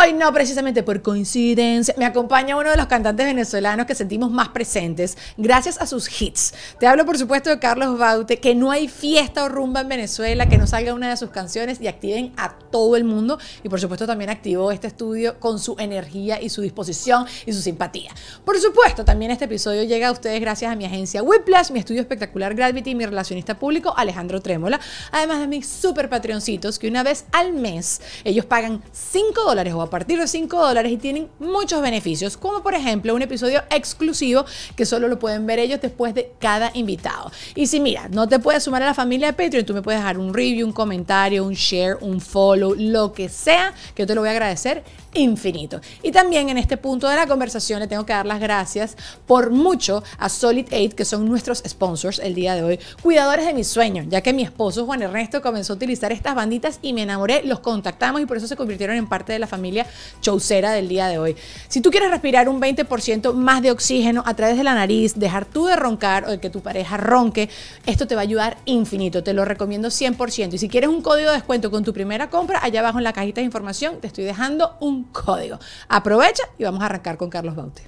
Hoy no, precisamente por coincidencia, me acompaña uno de los cantantes venezolanos que sentimos más presentes gracias a sus hits. Te hablo, por supuesto, de Carlos Baute, que no hay fiesta o rumba en Venezuela que no salga una de sus canciones y activen a todo el mundo. Y, por supuesto, también activó este estudio con su energía y su disposición y su simpatía. Por supuesto, también este episodio llega a ustedes gracias a mi agencia Whiplash, mi estudio espectacular Gravity y mi relacionista público Alejandro Trémola, además de mis super patreoncitos que una vez al mes ellos pagan 5 dólares o a partir de 5 dólares y tienen muchos beneficios, como por ejemplo un episodio exclusivo que solo lo pueden ver ellos después de cada invitado. Y si mira, no te puedes sumar a la familia de Patreon, tú me puedes dejar un review, un comentario, un share, un follow, lo que sea, que yo te lo voy a agradecer infinito. Y también en este punto de la conversación le tengo que dar las gracias por mucho a Solid Aid, que son nuestros sponsors el día de hoy, cuidadores de mis sueños, ya que mi esposo Juan Ernesto comenzó a utilizar estas banditas y me enamoré, los contactamos y por eso se convirtieron en parte de la familia chaucera del día de hoy. Si tú quieres respirar un 20% más de oxígeno a través de la nariz, dejar tú de roncar o de que tu pareja ronque, esto te va a ayudar infinito, te lo recomiendo 100%. Y si quieres un código de descuento con tu primera compra, allá abajo en la cajita de información te estoy dejando un código. Aprovecha y vamos a arrancar con Carlos Baute.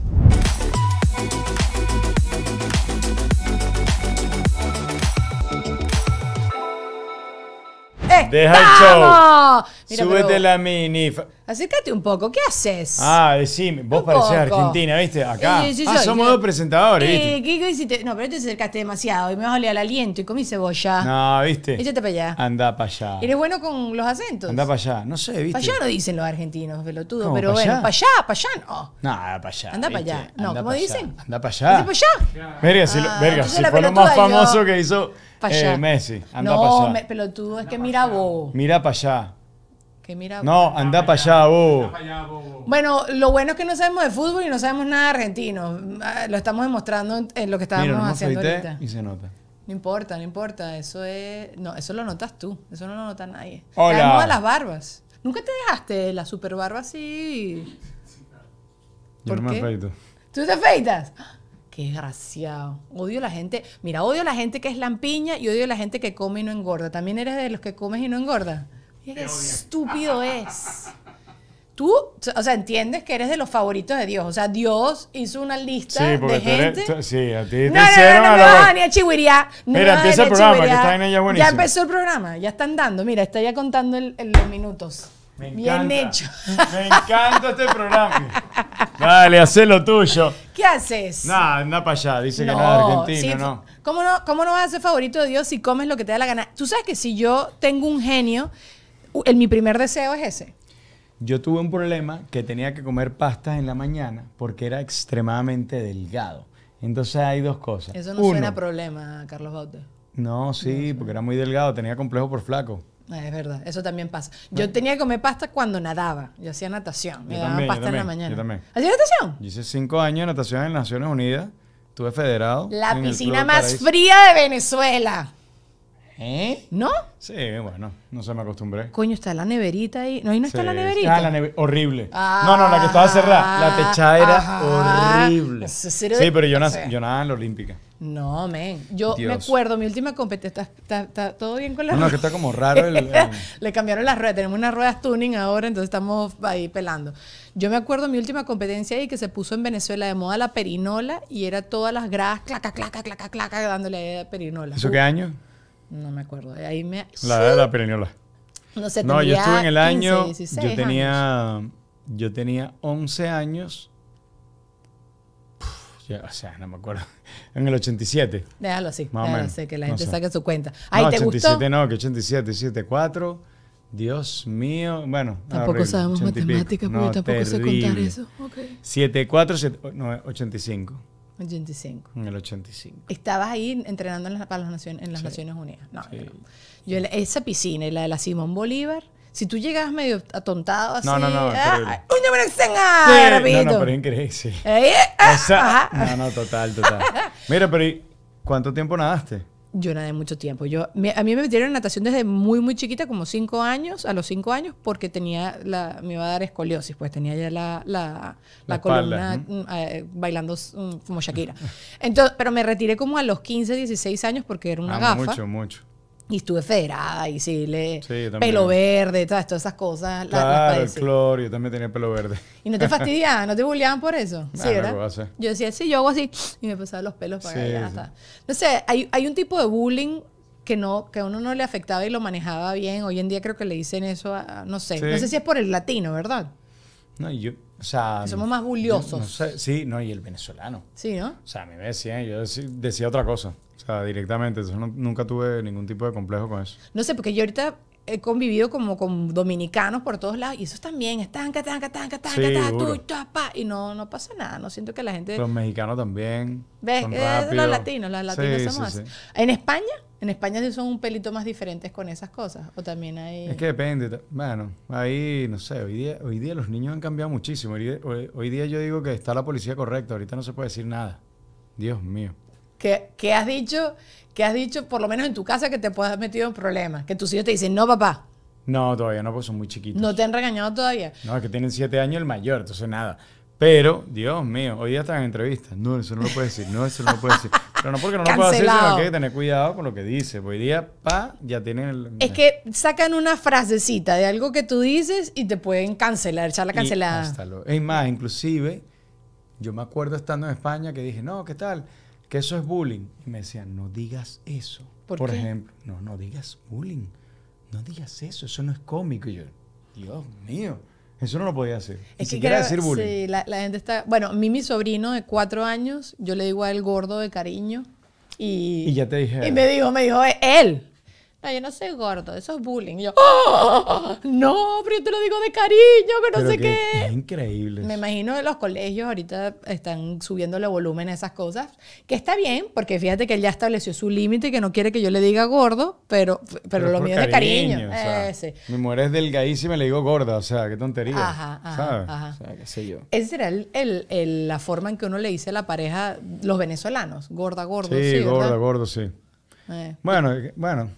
Deja el show. Súbete la mini. Acércate un poco, ¿qué haces? Ah, decime, vos pareces parecés argentina, ¿viste? Acá. ah, somos dos presentadores, eh, ¿qué, hiciste? No, pero te acercaste demasiado y me vas a al aliento y comí cebolla. No, ¿viste? Échate para allá. Anda para allá. Eres bueno con los acentos. Anda para allá, no sé, ¿viste? Para allá no dicen los argentinos, pelotudo, pero bueno, para allá, para allá no. No, para allá. Anda para allá. No, ¿cómo dicen? Anda para allá. para allá. Verga, si, ah, fue lo más famoso que hizo eh, Messi. Anda para allá. No, pelotudo, es que mira vos. Mira para allá no, anda, para allá, vos. Bueno, lo bueno es que no sabemos de fútbol y no sabemos nada de argentino. Ah, lo estamos demostrando en lo que estábamos haciendo ahorita. Y se nota. No importa, no importa. Eso es. No, eso lo notas tú. Eso no lo nota nadie. Hola. a las barbas. Nunca te dejaste la super barba así. Yo no me ¿Tú te afeitas? Qué desgraciado. Odio a la gente. Mira, odio a la gente que es lampiña y odio a la gente que come y no engorda. ¿También eres de los que comes y no engorda? qué estúpido es. Tú, o sea, entiendes que eres de los favoritos de Dios. O sea, Dios hizo una lista de gente. sí, a ti te no, hicieron no, no, no, a ni a Chihuiría. Mira, empieza el programa, que está en ella buenísimo. Ya empezó el programa, ya están dando. Mira, está ya contando el, los minutos. Me encanta. Bien hecho. Me encanta este programa. Dale, haz lo tuyo. ¿Qué haces? Nada, anda para allá. Dice no, que argentino, no, ¿Cómo no vas a ser favorito de Dios si comes lo que te da la gana? Tú sabes que si yo tengo un genio mi primer deseo es ese. Yo tuve un problema que tenía que comer pastas en la mañana porque era extremadamente delgado. Entonces hay dos cosas. Eso no suena problema, Carlos Bautes. No, sí, porque era muy delgado, tenía complejo por flaco. Ah, es verdad, eso también pasa. Yo tenía que comer pasta cuando nadaba. Yo hacía natación. Me yo pasta en la mañana. Yo también. ¿Hacías natación? hice cinco años de natación en Naciones Unidas. Estuve federado. La piscina más fría de Venezuela. ¿Eh? ¿No? Sí, bueno, no se me acostumbré. Coño, está la neverita ahí. No, ahí no está la neverita. Ah, la horrible. no, no, la que estaba cerrada. La ah, techada era horrible. Sí, pero yo, nací, yo nada en la olímpica. No, men. Yo me acuerdo, mi última competencia, está, todo bien con la No, no que está como raro el, Le cambiaron las ruedas, tenemos unas ruedas tuning ahora, entonces estamos ahí pelando. Yo me acuerdo mi última competencia ahí que se puso en Venezuela de moda la perinola y era todas las gradas claca, claca, claca, claca, dándole a la perinola. ¿Eso qué año? No me acuerdo. Ahí me... La edad de la periniola. No sé, No, yo estuve en el año... yo tenía... Yo tenía 11 años. o sea, no me acuerdo. En el 87. Déjalo así. Más déjalo que la gente saque su cuenta. Ay, no, 87 no, que 87, 4. Dios mío, bueno. Tampoco sabemos matemáticas, porque tampoco terrible. sé contar eso. Okay. 74, 7, no, 85. 85. En el 85. Estabas ahí entrenando en, para las, naciones, en las Naciones Unidas. No, Yo esa piscina y la de la Simón Bolívar, si tú llegabas medio atontado así. No, ah, no, no. ¡Un No, no, pero increíble, eh, eh, no, no, total, total. Mira, pero cuánto tiempo nadaste? Yo nadé mucho tiempo. Yo, a mí me metieron en natación desde muy, muy chiquita, como cinco años, a los cinco años, porque tenía la, me iba a dar escoliosis, pues tenía ya la, la, la columna mm, eh, bailando mm, como Shakira. Entonces, pero me retiré como a los 15, 16 años porque era una ah, gafa. Mucho, mucho. Y estuve federada y sí, le sí, pelo verde, todas, esas cosas. Claro, el yo también tenía pelo verde. ¿Y no te fastidiaban? ¿No te bulleaban por eso? Ah, sí, ¿verdad? yo decía, sí, yo hago así y me pasaba los pelos para allá. No sé, hay, hay un tipo de bullying que no que a uno no le afectaba y lo manejaba bien. Hoy en día creo que le dicen eso a, no sé, no sé si es por el latino, ¿verdad? No, yo, o sea, somos más buliosos. sí, no, y el venezolano. Sí, ¿no? O sea, a mí me decían, yo decía, otra cosa. O sea, directamente. Entonces nunca tuve ningún tipo de complejo con eso. No sé, porque yo ahorita he convivido como con dominicanos por todos lados y eso también es tanca, tanca, tanca, tanca, sí, tanca, tú, y no, no pasa nada, no siento que la gente... Los mexicanos también. ¿Ves? Son eh, los latinos, los latinos somos así. ¿En España? En España sí son un pelito más diferentes con esas cosas, o también hay... Es que depende, bueno, ahí, no sé, hoy día, hoy día los niños han cambiado muchísimo. Hoy, día yo digo que está la policía correcta, ahorita no se puede decir nada. Dios mío. ¿Qué, has dicho? ¿Qué has dicho, por lo menos en tu casa, que te puedas metido en problemas? Que tus hijos te dicen, no, papá. No, todavía no, porque son muy chiquitos. ¿No te han regañado todavía? No, es que tienen siete años el mayor, entonces nada. Pero, Dios mío, hoy día están en entrevistas. No, eso no lo puedo decir, no, eso no lo puedes decir. Pero no porque no lo puedo hacer, sino que hay que tener cuidado con lo que dice. Hoy día, pa, ya tienen el. Es que sacan una frasecita de algo que tú dices y te pueden cancelar, echarla cancelada. Y es más, inclusive, yo me acuerdo estando en España que dije, no, ¿qué tal? Que eso es bullying. Y me decían, no digas eso. Por, ejemplo, no, no digas bullying. No digas eso, eso no es cómico. Y yo, Dios mío. Eso no lo podía hacer. Ni siquiera decir bullying. Sí, la, gente está. Bueno, a mí, mi sobrino de cuatro años, yo le digo a él gordo de cariño. Y, y ya te dije. Y me dijo, me dijo, él. No, ah, yo no soy gordo, eso es bullying. yo, ah, no, pero yo te lo digo de cariño, que no sé qué. Es increíble. Me imagino que los colegios ahorita están subiendo el volumen a esas cosas, que está bien, porque fíjate que él ya estableció su límite y que no quiere que yo le diga gordo, pero, pero, lo mío es de cariño. Mi mujer es delgadísima y le digo gorda, o sea, qué tontería. Ajá, ajá, O sea, qué sé yo. Esa era el, la forma en que uno le dice a la pareja, los venezolanos, gorda, gordo. Sí, sí gorda, gordo, sí. Eh. Bueno, eh, bueno,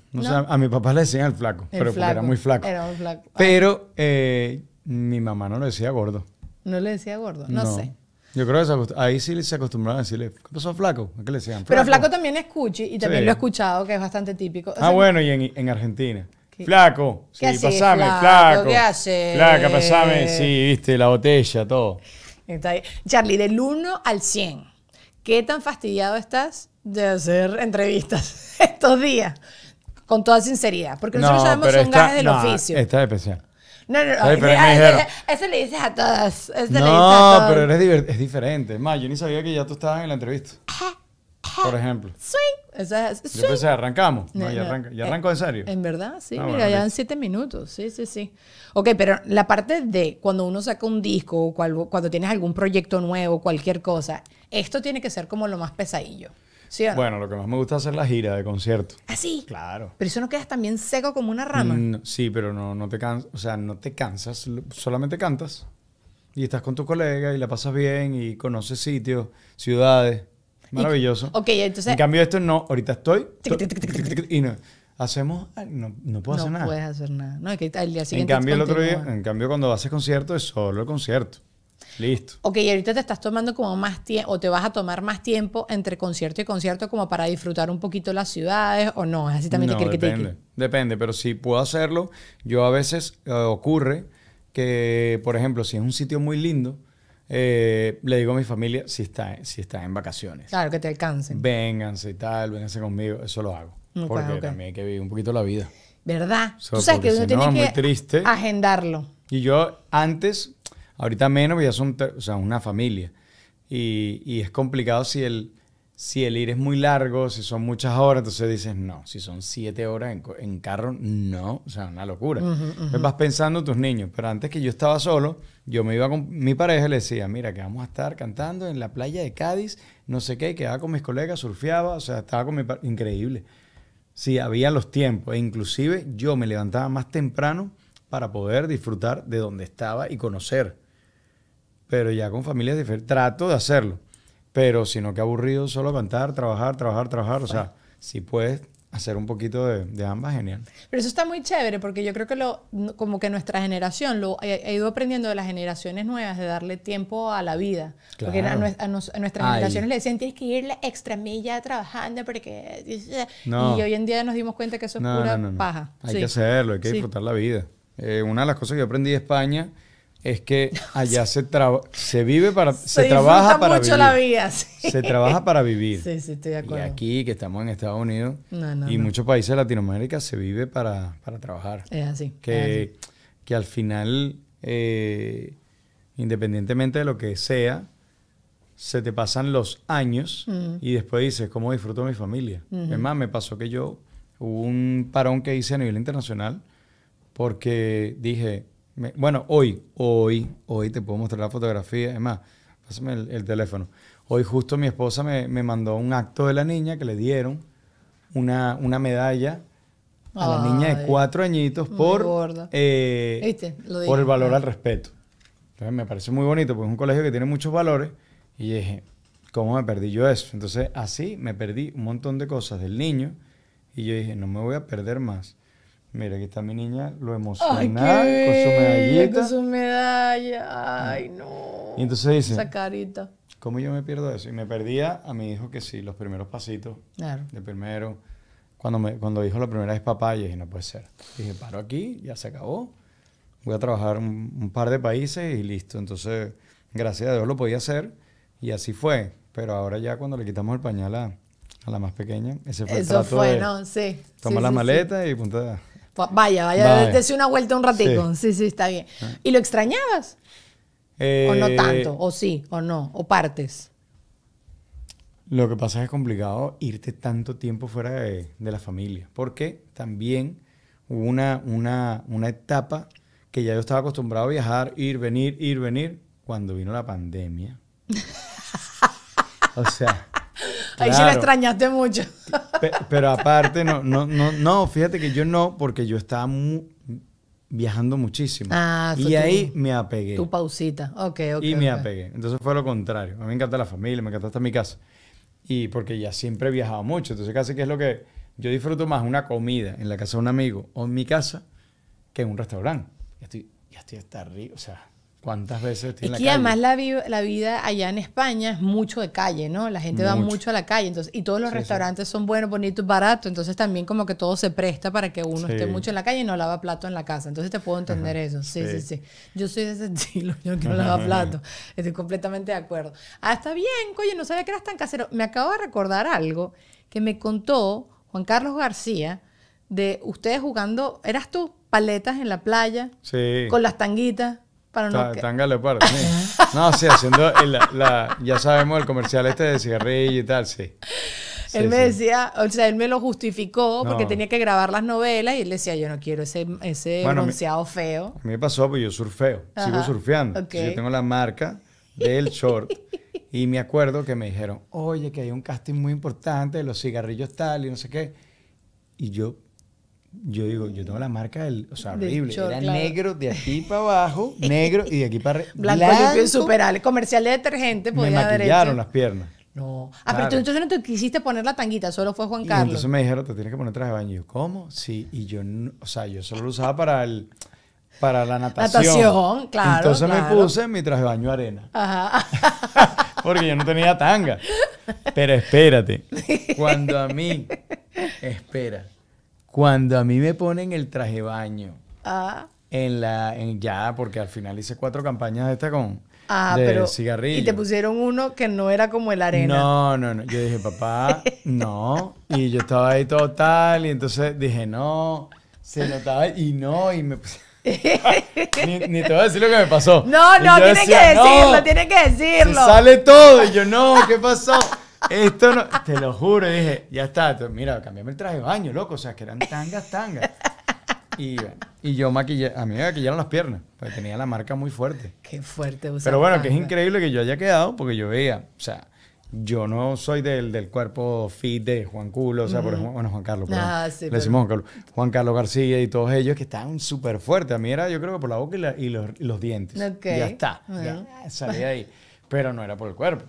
a mi papá le decían el flaco, pero era muy flaco. Ah. Pero eh, mi mamá no le decía gordo. ¿No le decía gordo? No, sé. Yo creo que ahí sí se acostumbraban a decirle, ¿qué pasó flaco? ¿A qué le decían? Pero flaco también es y también lo he escuchado, que es bastante típico. ah, bueno, y en, Argentina. Flaco, sí, pasame, flaco, ¿Qué hace? Flaca, pasame, sí, viste, la botella, todo. Charlie, del 1 al 100. ¿Qué tan fastidiado estás de hacer entrevistas estos días? Con toda sinceridad, porque nosotros no, sabemos son ganas del no, oficio. Esta es especial. No, no, no. Eso le dices a todas. Ese no, le dices a pero es diferente. Es más, yo ni sabía que ya tú estabas en la entrevista por ejemplo. Sí. Esa es, Yo pensé, arrancamos. No, ya, eh, arranco, arranco en serio. En verdad, sí. Ah, mira, ya en siete minutos. Sí, sí, sí. Ok, pero la parte de cuando uno saca un disco, o cuando tienes algún proyecto nuevo, cualquier cosa, esto tiene que ser como lo más pesadillo. Bueno, lo que más me gusta es hacer la gira de concierto. ¿Ah, sí? Claro. Pero eso no quedas también seco como una rama. Mm, sí, pero no, no te cansas. O sea, no te cansas. Solamente cantas. Y estás con tu colega y la pasas bien y conoces sitios, ciudades. Maravilloso. En cambio, esto no, ahorita estoy. y no. Hacemos. Ah, no, puedo hacer nada. No puedes hacer nada. No, es que día siguiente. En cambio, el otro día, en cambio, cuando haces concierto, es solo el concierto. Listo. Ok, y ahorita te estás tomando como más tiempo, o te vas a tomar más tiempo entre concierto y concierto como para disfrutar un poquito las ciudades, o no, es así también depende, depende, pero si puedo hacerlo, yo a veces eh, ocurre que, por ejemplo, si es un sitio muy lindo, eh, le digo a mi familia, si están si está en vacaciones. Claro, que te alcancen. Vénganse y tal, vénganse conmigo. Eso lo hago. porque también hay que vivir un poquito la vida. ¿Verdad? Tú sabes que uno tiene que agendarlo. Y yo antes, ahorita menos, ya son o sea, una familia. Y, y es complicado si el si el ir es muy largo, si son muchas horas, entonces dices, no, si son siete horas en, carro, no, o sea, una locura. vas pensando tus niños, pero antes que yo estaba solo, yo me iba con mi pareja y le decía, mira, que vamos a estar cantando en la playa de Cádiz, no sé qué, y quedaba con mis colegas, surfeaba, o sea, estaba con mi increíble. Sí, había los tiempos, e inclusive yo me levantaba más temprano para poder disfrutar de donde estaba y conocer. Pero ya con familias diferentes, trato de hacerlo. Pero sino que aburrido solo cantar, trabajar, trabajar, trabajar. O sea, si puedes hacer un poquito de, ambas, genial. Pero eso está muy chévere porque yo creo que lo, como que nuestra generación lo ha, ido aprendiendo de las generaciones nuevas de darle tiempo a la vida. Porque a, nuestras generaciones le decían tienes que ir la extra milla trabajando porque... Y hoy en día nos dimos cuenta que eso es pura paja. Hay que hacerlo, hay que disfrutar la vida. Eh, una de las cosas que aprendí de España es que allá se, se vive para se, trabaja para mucho la vida. Sí. Se trabaja para vivir. Sí, sí, estoy de acuerdo. Y aquí que estamos en Estados Unidos y muchos países de Latinoamérica se vive para, trabajar. Es así. Que, que al final eh, independientemente de lo que sea, se te pasan los años y después dices, ¿cómo disfruto mi familia? Es más, me pasó que yo hubo un parón que hice a nivel internacional porque dije, bueno, hoy, hoy, hoy te puedo mostrar la fotografía. Es más, pásame el, teléfono. Hoy justo mi esposa me, mandó un acto de la niña que le dieron una, medalla a la niña de cuatro añitos por, eh, por el valor al respeto. Entonces me parece muy bonito, porque es un colegio que tiene muchos valores. Y dije, ¿cómo me perdí yo eso? Entonces así me perdí un montón de cosas del niño. Y yo dije, no me voy a perder más. Mira, aquí está mi niña, lo emocional, con su medallita. Con su medalla. Mm. Ay, no. Y entonces dice. Esa carita. ¿Cómo yo me pierdo eso? Y me perdía a mi hijo que sí, los primeros pasitos. Claro. De primero. Cuando, me, cuando dijo la primera vez papá, yo dije, no puede ser. Dije, paro aquí, ya se acabó. Voy a trabajar un, par de países y listo. Entonces, gracias a Dios lo podía hacer. Y así fue. Pero ahora ya cuando le quitamos el pañal a, la más pequeña, ese fue el Eso fue, no, sí. Toma la maleta y punta. Pues vaya, vaya, te una vuelta un ratico. Sí, sí, está bien. Ah. ¿Y lo extrañabas? o no eh, tanto, o sí, o no, o partes. Lo que pasa es que es complicado irte tanto tiempo fuera de, la familia, porque también hubo una, una, una, etapa que ya yo estaba acostumbrado a viajar, ir, venir, ir, venir, cuando vino la pandemia. o sea, Ahí sí la extrañaste mucho. pero aparte, no, no, no, no, fíjate que yo no, porque yo estaba viajando muchísimo. Ah, y ahí me apegué. Tu pausita, ok, ok. Y me apegué. Entonces fue lo contrario. A mí me encanta la familia, me encanta hasta mi casa. Y porque ya siempre he viajado mucho. Entonces casi que es lo que yo disfruto más una comida en la casa de un amigo o en mi casa que en un restaurante. Ya estoy, ya estoy hasta arriba, o sea... ¿Cuántas veces tiene la calle? además la, vida allá en España es mucho de calle, ¿no? La gente va mucho a la calle, entonces, y todos los restaurantes son buenos, bonitos, baratos, entonces también como que todo se presta para que uno esté mucho en la calle y no lava plato en la casa, entonces te puedo entender eso, sí, sí, sí, Yo soy de ese estilo, yo que no lava plato, estoy completamente de acuerdo. Ah, está bien, coño, no sabía que eras tan casero. Me acabo de recordar algo que me contó Juan Carlos García de ustedes jugando, eras tú, paletas en la playa, con las tanguitas. Para no No, sí, haciendo la, ya sabemos el comercial este de cigarrillo y tal, sí. él me decía, o sea, él me lo justificó porque tenía que grabar las novelas y él decía, yo no quiero ese, ese bueno, feo. A mí me pasó, pues yo surfeo, sigo surfeando. Yo tengo la marca del short y me acuerdo que me dijeron, oye, que hay un casting muy importante de los cigarrillos tal y no sé qué. Y yo yo digo, yo tengo la marca del, o sea, horrible. era negro de aquí para abajo, negro y de aquí para arriba. Blanco, limpio insuperable. Comercial de detergente, podía Me maquillaron las piernas. No. Ah, pero tú entonces no te quisiste poner la tanguita, solo fue Juan Carlos. Y entonces me dijeron, te tienes que poner traje de baño. Y yo, ¿cómo? Sí. Y yo, o sea, yo solo lo usaba para el para la natación. Natación, claro. Entonces me puse mi traje de baño arena. Ajá. Porque yo no tenía tanga. Pero espérate. Cuando a mí, espera, cuando a mí me ponen el traje baño. Ah. En la, ya, porque al final hice cuatro campañas de esta con ah, pero, Y te pusieron uno que no era como el arena. No, no, no. Yo dije, papá, no. Y yo estaba ahí total. Y entonces dije, no. Se notaba y no. Y me ni, ni, te voy a decir lo que me pasó. No, no, tienes que decirlo, tienes que decirlo. Se sale todo. Y yo, no, ¿qué pasó? esto no, te lo juro, dije, ya está, mira, cambiame el traje de baño, loco, o sea, que eran tangas, tangas. Y, y yo maquillé, a mí me maquillaron las piernas, porque tenía la marca muy fuerte. Qué fuerte Pero bueno, que es increíble que yo haya quedado, porque yo veía, o sea, yo no soy del, del cuerpo fit de Juan Culo, o sea, bueno, Juan Carlos, perdón, ah, sí, le decimos Juan Carlos, Juan Carlos García y todos ellos que estaban súper fuertes. A mí era, yo creo que por la boca y, los, dientes. Ya está, salía salí ahí. Pero no era por el cuerpo.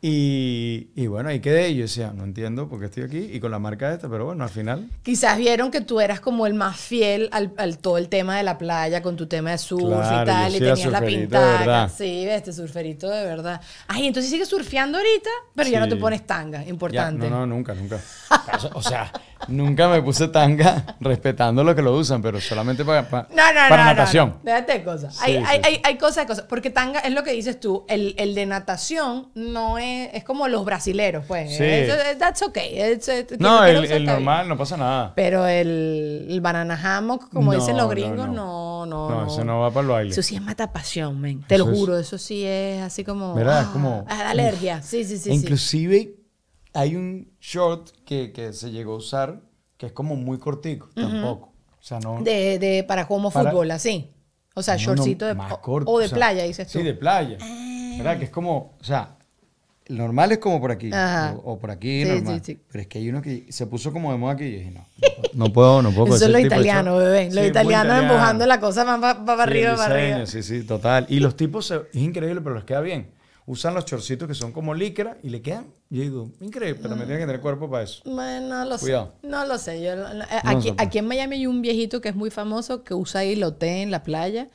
Y, bueno, ahí quedé. Y yo decía, no entiendo por qué estoy aquí y con la marca esta, pero bueno, al final. Quizás vieron que tú eras como el más fiel al, todo el tema de la playa, con tu tema de surf y tal, y tenías la pintada. Sí, este surferito de verdad. Ay, entonces sigues surfeando ahorita, pero ya no te pones tanga, importante. no, no, nunca, nunca. O sea, nunca me puse tanga respetando lo que lo usan, pero solamente para, para, natación. Déjate cosas. hay, hay, hay, hay, cosas, cosas. Porque tanga es lo que dices tú, el, el de natación no es es, como los brasileros, pues. Eh, that's okay. Eh, no, el, normal no pasa nada. Pero el, el banana hammock, como dicen los gringos, no, no. No, eso no va para el baile. Eso sí es mata pasión, men. Te lo juro, eso sí es así como. ¿Verdad? es ah, como. Ah, alergia. Sí, sí, sí. Inclusive hay un short que, que se llegó a usar que es como muy cortico, tampoco. O sea, no. De, para como fútbol, así. O sea, shortcito de. de, corto, o de playa, dices tú. Sí, de playa. ¿Verdad? Ah. Que es como, o sea, normal es como por aquí. O, por aquí, normal. Pero es que hay uno que se puso como de moda aquí y yo dije, no. No puedo, no puedo. Eso es lo italiano, bebé. Los italianos italiano. empujando la cosa más para arriba, para arriba. Sí, sí, total. Y los tipos, es increíble, pero les queda bien. Usan los chorcitos que son como licra y le quedan. Yo digo, increíble, pero me tienen que tener cuerpo para eso. Bueno, no lo Cuidado. sé. No lo sé. Eh, aquí, aquí en Miami hay un viejito que es muy famoso que usa hilote en la playa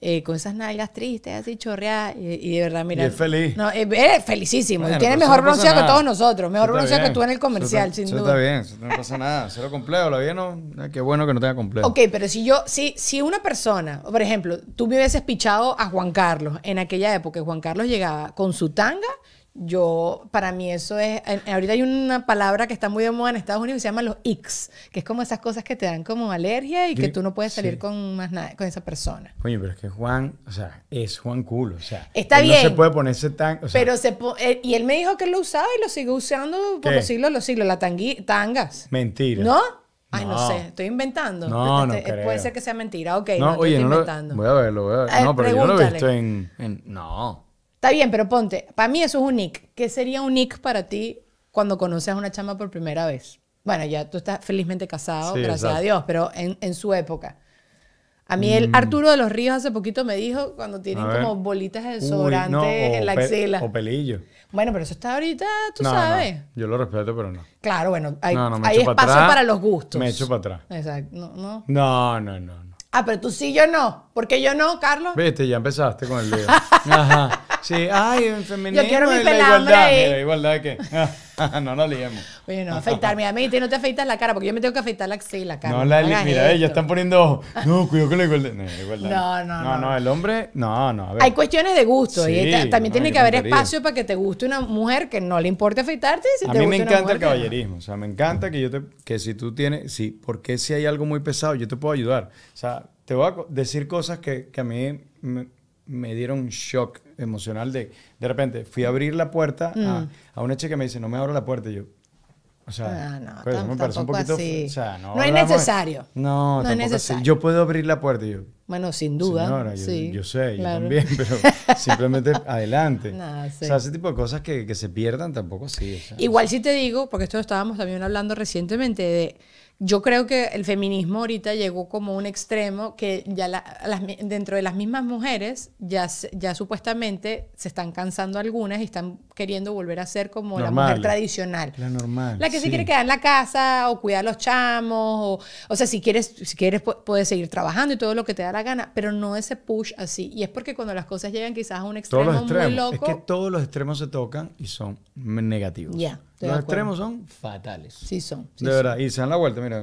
eh, con esas nalgas tristes, así chorreadas, y, y de verdad, mira. es feliz. No, es, felicísimo. y tiene mejor bronceado que todos nosotros, mejor bronceado que tú en el comercial, está, sin eso Está bien, no pasa nada. Cero complejo, la vida no. Qué bueno que no tenga complejo. Ok, pero si yo, si, si una persona, por ejemplo, tú me hubieses pichado a Juan Carlos en aquella época, Juan Carlos llegaba con su tanga yo, para mí eso es, ahorita hay una palabra que está muy de moda en Estados Unidos que se llama los x que es como esas cosas que te dan como alergia y que tú no puedes salir con más nada, con esa persona. Coño, pero es que Juan, o sea, es Juan culo, o sea. Está bien. No se puede ponerse tan, Pero se, eh, y él me dijo que lo usaba y lo sigue usando por los siglos, los siglos, la tangas. Mentira. ¿No? Ay, no. sé, estoy inventando. No, este, no este, Puede ser que sea mentira, ok. No, estoy inventando. voy a verlo, eh, no, pero lo he visto en no. Está bien, pero ponte, para mí eso es un nick. ¿Qué sería un nick para ti cuando conoces a una chama por primera vez? Bueno, ya tú estás felizmente casado, gracias a Dios, pero en, su época. A mí el mm. Arturo de los Ríos hace poquito me dijo cuando tienen como bolitas de desodorante en la axila. O Bueno, pero eso está ahorita, tú sabes. yo lo respeto, pero no. Claro, bueno, hay, espacio para, los gustos. Me echo para atrás. Exacto, no. No, no, no. Ah, pero tú sí, yo no. ¿Por qué yo no, Carlos? Viste, ya empezaste con el lío. Ajá. Sí, ay, en femenino. Yo quiero mi pelambre. La igualdad, igualdad que. no no liemos. Oye, no, afeitarme. A mí, te no te afeitas la cara, porque yo me tengo que afeitar la axila, cara. No, la, no mira, ellos están poniendo No, cuidado con la igualdad. No, No, no, no, no. No, el hombre. No, no. A ver. Hay cuestiones de gusto. y también tiene que haber espacio para que te guste una mujer que no le importe afeitarte. Si a mí me encanta el caballerismo. O sea, me encanta que yo te. Que si tú tienes. Sí, porque si hay algo muy pesado, yo te puedo ayudar. O sea, te voy a decir cosas que, que a mí me dieron shock emocional de, de repente, fui a abrir la puerta a, mm. a, una chica que me dice, no me abro la puerta, y yo, o sea, ah, no, pues, me parece un poquito, así. no, es necesario. No, no es necesario. Así. Yo puedo abrir la puerta y yo. Bueno, sin duda. yo, sé, yo también, pero simplemente adelante. O sea, ese tipo de cosas que, que se pierdan tampoco sí. Igual sí te digo, porque esto estábamos también hablando recientemente de yo creo que el feminismo ahorita llegó como un extremo que ya dentro de las mismas mujeres ya, ya supuestamente se están cansando algunas y están queriendo volver a ser como la mujer tradicional. La normal. La que sí. se quiere quedar en la casa o cuidar los chamos, o, o sea, si quieres, si quieres puedes seguir trabajando y todo lo que te da la gana, pero no ese push así. Y es porque cuando las cosas llegan quizás a un extremo muy loco. todos los extremos se tocan y son negativos. Ya. Los extremos son fatales. Sí, son. de verdad. Y se dan la vuelta, mira.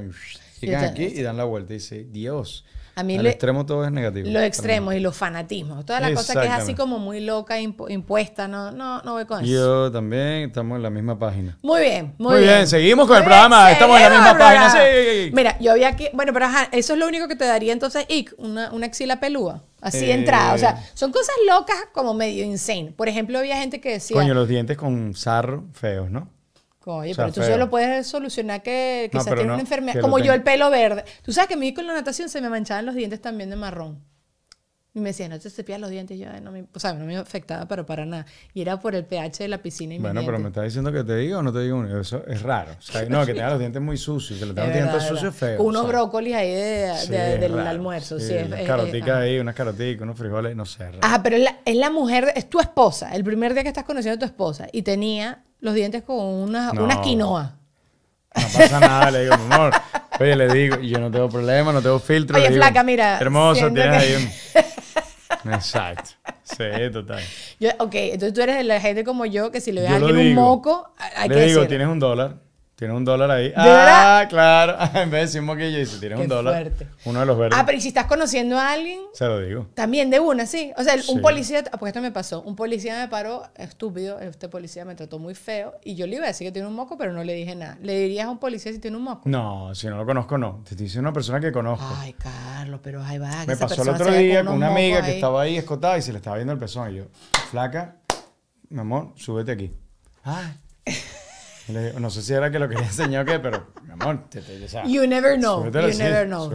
aquí y dan la vuelta. Y dice, Dios. A mí el extremo todo es negativo. Los extremos y los fanatismos. Toda la cosa que es así como muy loca, impuesta. No, no, no voy con eso. Yo también estamos en la misma página. Muy bien, muy, bien. Seguimos con el programa. Estamos en la misma página. Mira, yo había que. Bueno, pero eso es lo único que te daría entonces, Ick, una, una axila pelúa. Así de eh. entrada. O sea, son cosas locas como medio insane. Por ejemplo, había gente que decía. Coño, los dientes con sarro feos, ¿no? Oye, pero tú solo puedes solucionar que quizás tiene una enfermedad. Como yo, el pelo verde. Tú sabes que mi mí con la natación se me manchaban los dientes también de marrón. Y me decía, no te cepillas los dientes. Y yo, no me, o sea, no me afectaba, pero para nada. Y era por el pH de la piscina y Bueno, pero me estás diciendo que te digo o no te digo. Eso es raro. no, que tenga los dientes muy sucios. Que le los dientes sucios feos. Unos brócolis ahí de, del almuerzo. Sí, unas caroticas ahí, unas caroticas, unos frijoles, no sé. ah Ajá, pero la, es la, mujer, es tu esposa. El primer día que estás conociendo a tu esposa. Y tenía los dientes con unas una quinoa. No pasa nada, le digo, mi amor. Oye, le digo, yo no tengo problema, no tengo filtro. Oye, flaca, mira. Hermoso, tienes ahí un... Exacto. Sí, total. Yo, ok, entonces tú eres de la gente como yo que si le ve a alguien un moco, hay le digo, tienes un dólar. Tiene un dólar ahí. ah, claro. En vez de decir un moquillo, dice, tiene un dólar. Uno de los verdes. Ah, pero si estás conociendo a alguien. Se lo digo. También de una, sí. O sea, un policía, ah, porque esto me pasó, un policía me paró, estúpido, este policía me trató muy feo y yo le iba a decir que tiene un moco, pero no le dije nada. ¿Le dirías a un policía si tiene un moco? No, si no lo conozco, no. Te dice una persona que conozco. Ay, Carlos, pero ahí va. Me pasó el otro día con, una amiga que estaba ahí escotada y se le estaba viendo el pezón. Y yo, flaca, mi amor, súbete aquí. Ay. no sé si era que lo quería enseñar o qué, pero, mi amor, te, te, o You never know. you never know.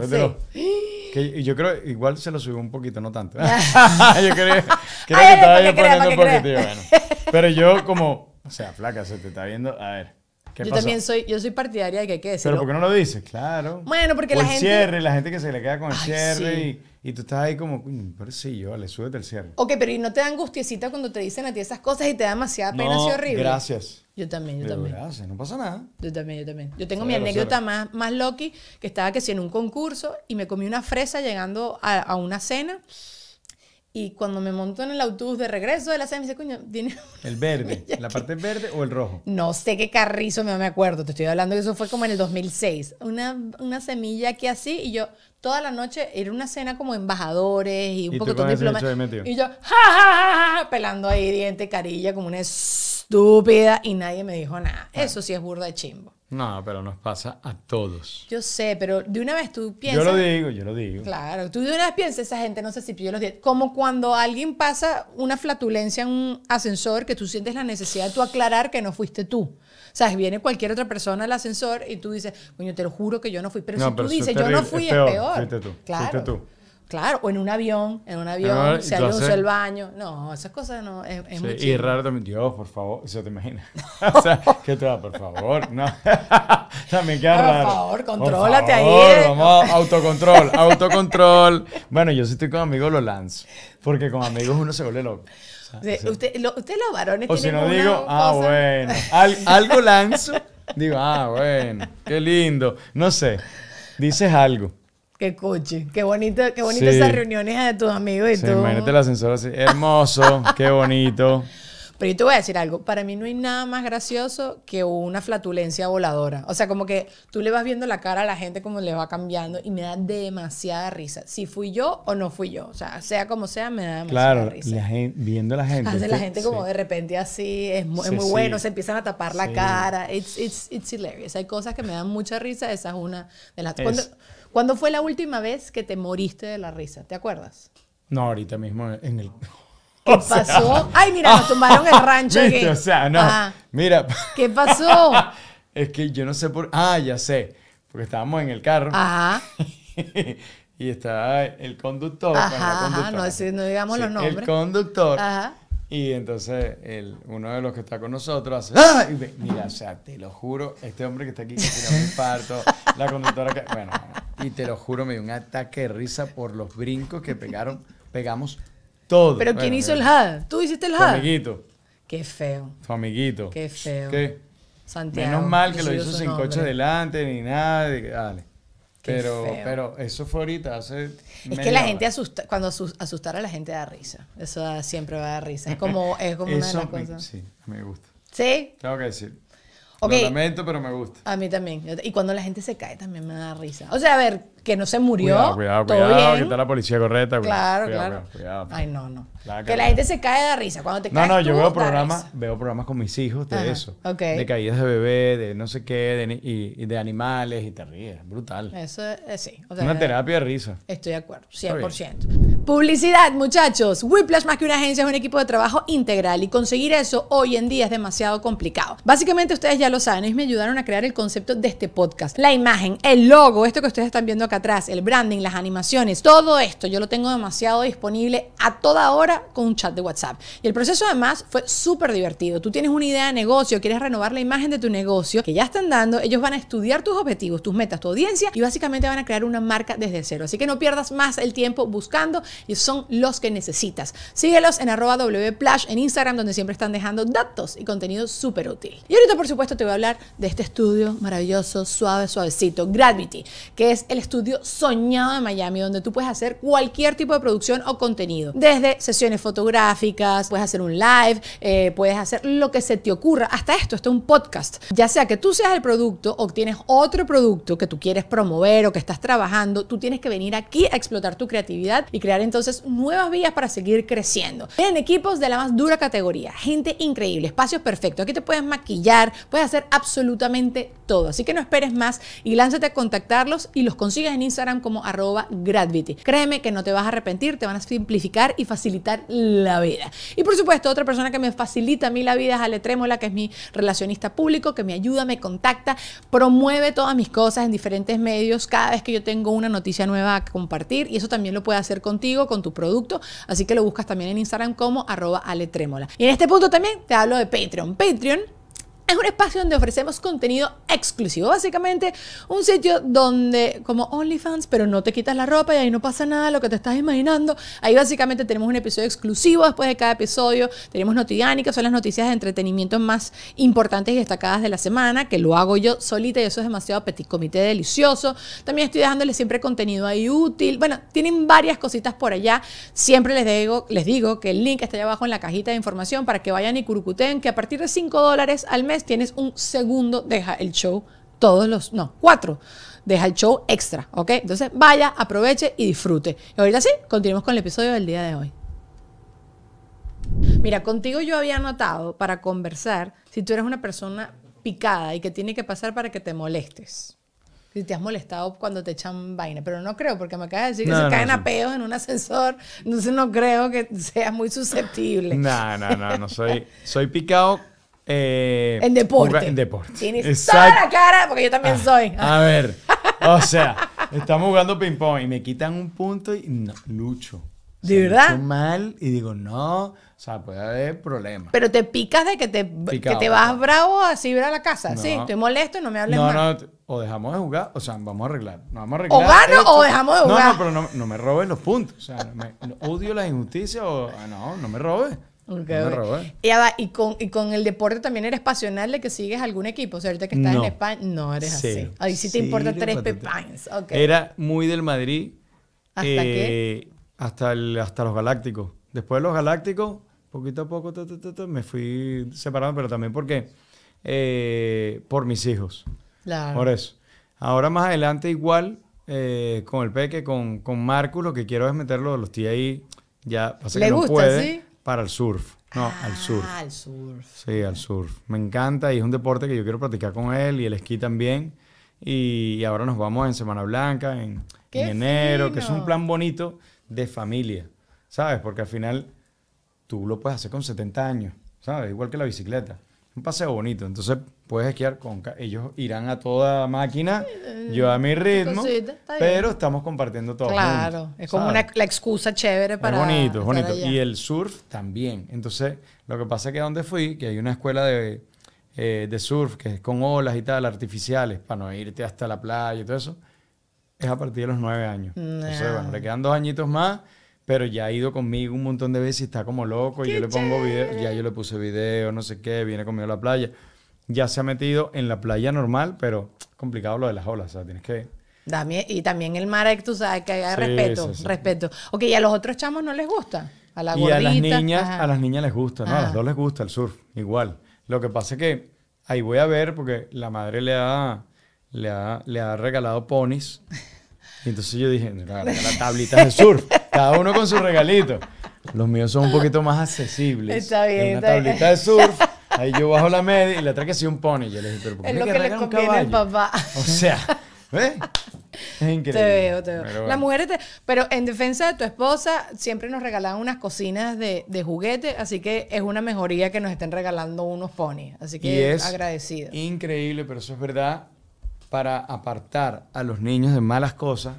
Sí. Que, y yo creo, igual se lo subió un poquito, no tanto. yo creo, que estaba yo poniendo un poquito. Bueno. Pero yo como, o sea, flaca, se te está viendo. A ver. Yo también soy, yo soy partidaria de que hay que decirlo. Pero ¿por qué no lo dices? Claro. Bueno, porque la el gente... cierre, la gente que se le queda con el cierre y, tú estás ahí como, pero sí, yo, le sube el cierre. Ok, pero ¿y no te da angustiecita cuando te dicen a ti esas cosas y te da demasiada pena así horrible? gracias. Yo también, yo también. Gracias, no pasa nada. Yo también, yo también. Yo tengo mi anécdota más, más loki, que estaba que si en un concurso y me comí una fresa llegando a, a una cena y cuando me montó en el autobús de regreso de la sede, me dice, coño, tiene... El verde, la parte verde o el rojo. No sé qué carrizo, no me acuerdo, te estoy hablando que eso fue como en el 2006. Una, una semilla que así y yo toda la noche era una cena como embajadores y un poco de diplomacia. Y yo, ja, pelando ahí diente, carilla, como una estúpida y nadie me dijo nada. Eso sí es burda de chimbo. No, pero nos pasa a todos. Yo sé, pero de una vez tú piensas. Yo lo digo, yo lo digo. Claro, tú de una vez piensas, esa gente no sé si yo los dientes. Como cuando alguien pasa una flatulencia en un ascensor que tú sientes la necesidad de tú aclarar que no fuiste tú. O sea, Viene cualquier otra persona al ascensor y tú dices, coño, te lo juro que yo no fui. Pero si tú dices, yo no fui, es peor. Es Fuiste tú. Claro. tú. Claro, o en un avión, en un avión, ah, se si el baño. No, esas cosas no, es, es sí, Y raro también, Dios, por favor, se te imagina. o sea, ¿qué te va, por favor, no. también queda raro. Por favor, contrólate por favor, ahí. Vamos, autocontrol, autocontrol. bueno, yo si estoy con amigos lo lanzo, porque con amigos uno se vuelve loco. O sea, usted, lo, usted, los varones o si no digo, ah, bueno, algo lanzo, digo, ah, bueno, qué lindo, no sé, dices algo. Qué coche, qué bonito, qué bonito esas reuniones de tus amigos y sí, Imagínate el ascensor así, hermoso, qué bonito. Pero yo te voy a decir algo, para mí no hay nada más gracioso que una flatulencia voladora. O sea, como que tú le vas viendo la cara a la gente como le va cambiando y me da demasiada risa. Si fui yo o no fui yo, o sea, sea como sea, me da demasiada risa. Claro, viendo la gente. Hace la gente como de repente así, es, muy, bueno, se empiezan a tapar la cara. It's, it's, it's hilarious. Hay cosas que me dan mucha risa, esa es una de las... ¿Cuándo fue la última vez que te moriste de la risa? ¿Te acuerdas? No, ahorita mismo en el... ¿Qué pasó? Ay, mira, nos tumbaron el rancho. aquí. O sea, no. Mira. ¿Qué pasó? es que yo no sé por... Ah, ya sé. Porque estábamos en el carro. Ajá. y estaba el conductor. Ajá, ajá no, no digamos los nombres. El conductor. Ajá y entonces el, uno de los que está con nosotros hace, ah", mira, o sea, te lo juro, este hombre que está aquí, que tiene un infarto, la conductora que, bueno, y te lo juro, me dio un ataque de risa por los brincos que pegaron, pegamos todos. Pero ¿quién hizo el HAD? Eh, ¿Tú hiciste el HAD? Tu amiguito. Qué feo. Tu amiguito. Qué feo. ¿Qué? Santiago. Menos mal que lo hizo sin coche delante, ni nada. dale. Pero, pero eso fue ahorita, hace Es que la gente asusta, cuando asustar a la gente da risa. Eso siempre va a dar risa. Es como, es como una de las cosas cosas. Sí, me gusta. ¿Sí? Tengo que decir. Lo lamento, pero me gusta. A mí también. Y cuando la gente se cae también me da risa. O sea, a ver, que no se murió. Cuidado, cuidado, cuidado, que está la policía correcta. güey. claro, cuidado, claro. Ay, no, no. que la gente se cae de risa. Cuando te no, No, no, yo veo programas, veo programas con mis hijos de eso. De caídas de bebé, de no sé qué, de, y, de animales, y te ríes. Brutal. Eso es. Eh, sí. una terapia de risa. Estoy de acuerdo, 100%. Publicidad, muchachos. Whiplash más que una agencia es un equipo de trabajo integral y conseguir eso hoy en día es demasiado complicado. Básicamente ustedes ya lo saben, Y me ayudaron a crear el concepto de este podcast. La imagen, el logo, esto que ustedes están viendo acá atrás, el branding, las animaciones, todo esto yo lo tengo demasiado disponible a toda hora con un chat de WhatsApp. Y el proceso además fue súper divertido. Tú tienes una idea de negocio, quieres renovar la imagen de tu negocio, que ya están dando, ellos van a estudiar tus objetivos, tus metas, tu audiencia y básicamente van a crear una marca desde cero. Así que no pierdas más el tiempo buscando y son los que necesitas. Síguelos en arroba wplash en Instagram donde siempre están dejando datos y contenido súper útil. Y ahorita por supuesto te voy a hablar de este estudio maravilloso, suave, suavecito, Gravity, que es el estudio soñado de Miami donde tú puedes hacer cualquier tipo de producción o contenido. Desde sesiones fotográficas, puedes hacer un live, eh, puedes hacer lo que se te ocurra. Hasta esto, hasta un podcast. Ya sea que tú seas el producto o tienes otro producto que tú quieres promover o que estás trabajando, tú tienes que venir aquí a explotar tu creatividad y crear entonces nuevas vías para seguir creciendo. Tienen equipos de la más dura categoría, gente increíble, espacios perfectos. Aquí te puedes maquillar, puedes hacer absolutamente todo. Así que no esperes más y lánzate a contactarlos y los consigues en Instagram como arroba gravity. Créeme que no te vas a arrepentir, te van a simplificar y facilitar la vida. Y por supuesto, otra persona que me facilita a mí la vida es Ale Trémola, que es mi relacionista público, que me ayuda, me contacta, promueve todas mis cosas en diferentes medios cada vez que yo tengo una noticia nueva a compartir. Y eso también lo puede hacer contigo, con tu producto. Así que lo buscas también en Instagram como arroba Ale Trémola. Y en este punto también te hablo de Patreon. Patreon es un espacio donde ofrecemos contenido exclusivo, básicamente un sitio donde como OnlyFans, pero no te quitas la ropa y ahí no pasa nada, lo que te estás imaginando. Ahí básicamente tenemos un episodio exclusivo después de cada episodio, tenemos que son las noticias de entretenimiento más importantes y destacadas de la semana, que lo hago yo solita y eso es demasiado petit comité delicioso. También estoy dejándoles siempre contenido ahí útil. Bueno, tienen varias cositas por allá. Siempre les digo, les digo que el link está allá abajo en la cajita de información para que vayan y curucuten que a partir de 5 dólares al mes tienes un segundo, deja el show todos los, no, cuatro, deja el show extra, ¿ok? Entonces vaya, aproveche y disfrute. Y ahorita sí, continuemos con el episodio del día de hoy. Mira, contigo yo había anotado para conversar si tú eres una persona picada y que tiene que pasar para que te molestes. Si te has molestado cuando te echan vaina, pero no creo, porque me acabas de decir que se caen a en un ascensor, entonces no creo que seas muy susceptible. No, no, no, no soy, soy picado eh, en deporte. en deporte. toda la cara, porque yo también ah, soy. A ver, o sea, estamos jugando ping-pong y me quitan un punto y no, lucho. ¿De verdad? mal y digo, no, o sea, puede haber problemas. Pero te picas de que te, que te vas bravo así ir a la casa. sí, estoy molesto y no me hables no, No, o dejamos de jugar, o sea, vamos a arreglar. no vamos a arreglar o gano o dejamos de jugar. No, no, pero no, no me robes los puntos. O sea, odio la injusticia o ah, no, no me robes. ¿eh? Y, con, el deporte también eres pasional de que sigues algún equipo. O ahorita que estás en España, no eres así así. Ahí sí te importa tres pepines. Era muy del Madrid. ¿Hasta eh, Hasta, los Galácticos. Después de los Galácticos, poquito a poco me fui separando, pero también porque eh, por mis hijos. Por eso. Ahora más adelante igual con el peque, con, con lo que quiero es meterlo, los tíos ahí. Ya, ¿Le gusta, puede. ¿sí? Para el surf. No, ah, al surf. al surf. Sí, al surf. Me encanta y es un deporte que yo quiero practicar con él y el esquí también. Y, ahora nos vamos en Semana Blanca, en, enero, que es un plan bonito de familia, ¿sabes? Porque al final tú lo puedes hacer con 70 años, ¿sabes? Igual que la bicicleta un paseo bonito. Entonces puedes esquiar con ellos irán a toda máquina, eh, yo a mi ritmo, pero estamos compartiendo todo. Claro, es como una, la excusa chévere para. bonito, bonito. Y el surf también. Entonces, lo que pasa es que donde fui, que hay una escuela eh, de, surf que es con olas y tal, artificiales, para no irte hasta la playa y todo eso, es a partir de los nueve años. Mm, Entonces, bueno, le quedan dos añitos más pero ya ha ido conmigo un montón de veces y está como loco. Y yo le pongo video, ya yo le puse video, no sé qué, viene conmigo a la playa. Ya se ha metido en la playa normal, pero complicado lo de las olas, o sea, tienes que... y también el mar, tú sabes que hay respeto, respeto. Ok, ¿y a los otros chamos no les gusta? A la a las niñas, a las niñas les gusta, ¿no? A las dos les gusta el surf, igual. Lo que pasa es que ahí voy a ver porque la madre le ha, le ha, le ha regalado ponis. Y entonces yo dije, la tablita de surf. Cada uno con su regalito. Los míos son un poquito más accesibles. Está bien. En una tablita de surf. Ahí yo bajo la media y la traje así un pony. Yo les dije, pero ¿por es lo que, les le conviene al papá. O sea, ¿ves? ¿eh? Es increíble. Te veo, te veo. Las mujeres Pero en defensa de tu esposa, siempre nos regalaban unas cocinas de, de, juguete, así que es una mejoría que nos estén regalando unos ponies. Así que y es agradecido. Increíble, pero eso es verdad. Para apartar a los niños de malas cosas,